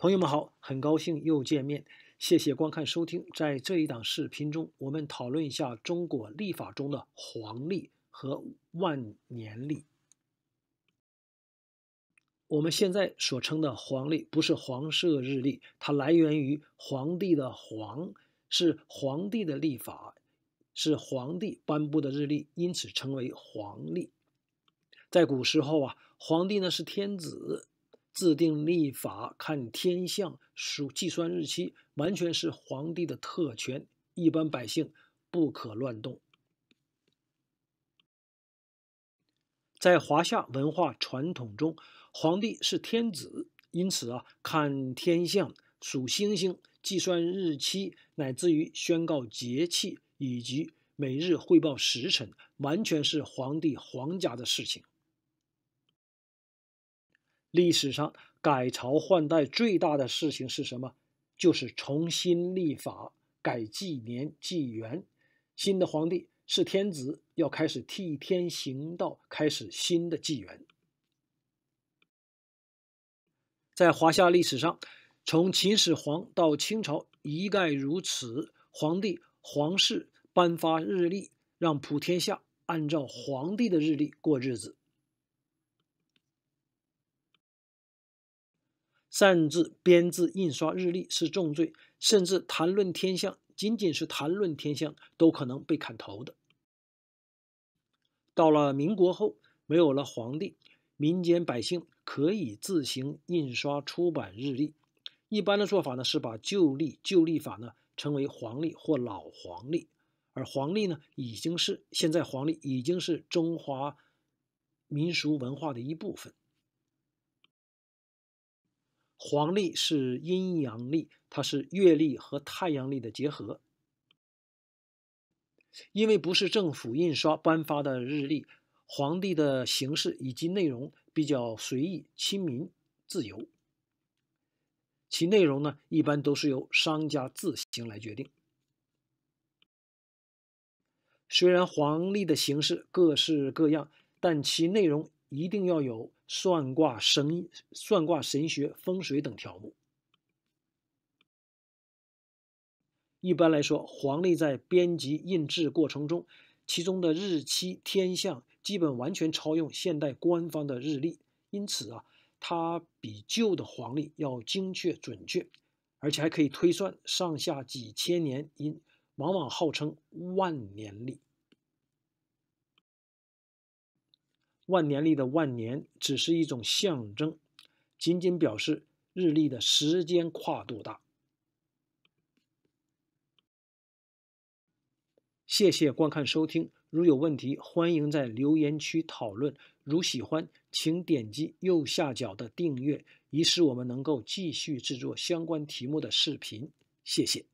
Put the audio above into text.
朋友们好，很高兴又见面。谢谢观看收听。在这一档视频中，我们讨论一下中国历法中的黄历和万年历。我们现在所称的黄历，不是黄色日历，它来源于皇帝的“黄”，是皇帝的历法，是皇帝颁布的日历，因此称为黄历。在古时候啊，皇帝呢是天子。自定历法、看天象、数计算日期，完全是皇帝的特权，一般百姓不可乱动。在华夏文化传统中，皇帝是天子，因此啊，看天象、数星星、计算日期，乃至于宣告节气以及每日汇报时辰，完全是皇帝皇家的事情。历史上改朝换代最大的事情是什么？就是重新立法、改纪年纪元。新的皇帝是天子，要开始替天行道，开始新的纪元。在华夏历史上，从秦始皇到清朝一概如此。皇帝、皇室颁发日历，让普天下按照皇帝的日历过日子。擅自编制印刷日历是重罪，甚至谈论天象，仅仅是谈论天象都可能被砍头的。到了民国后，没有了皇帝，民间百姓可以自行印刷出版日历。一般的做法呢，是把旧历、旧历法呢称为黄历或老黄历，而黄历呢已经是现在黄历已经是中华民俗文化的一部分。黄历是阴阳历，它是月历和太阳历的结合。因为不是政府印刷颁发的日历，黄历的形式以及内容比较随意、亲民、自由。其内容呢，一般都是由商家自行来决定。虽然黄历的形式各式各样，但其内容一定要有。算卦神、算卦神学、风水等条目。一般来说，黄历在编辑印制过程中，其中的日期、天象基本完全抄用现代官方的日历，因此啊，它比旧的黄历要精确准确，而且还可以推算上下几千年，因往往号称万年历。万年历的万年只是一种象征，仅仅表示日历的时间跨度大。谢谢观看收听，如有问题欢迎在留言区讨论。如喜欢，请点击右下角的订阅，以使我们能够继续制作相关题目的视频。谢谢。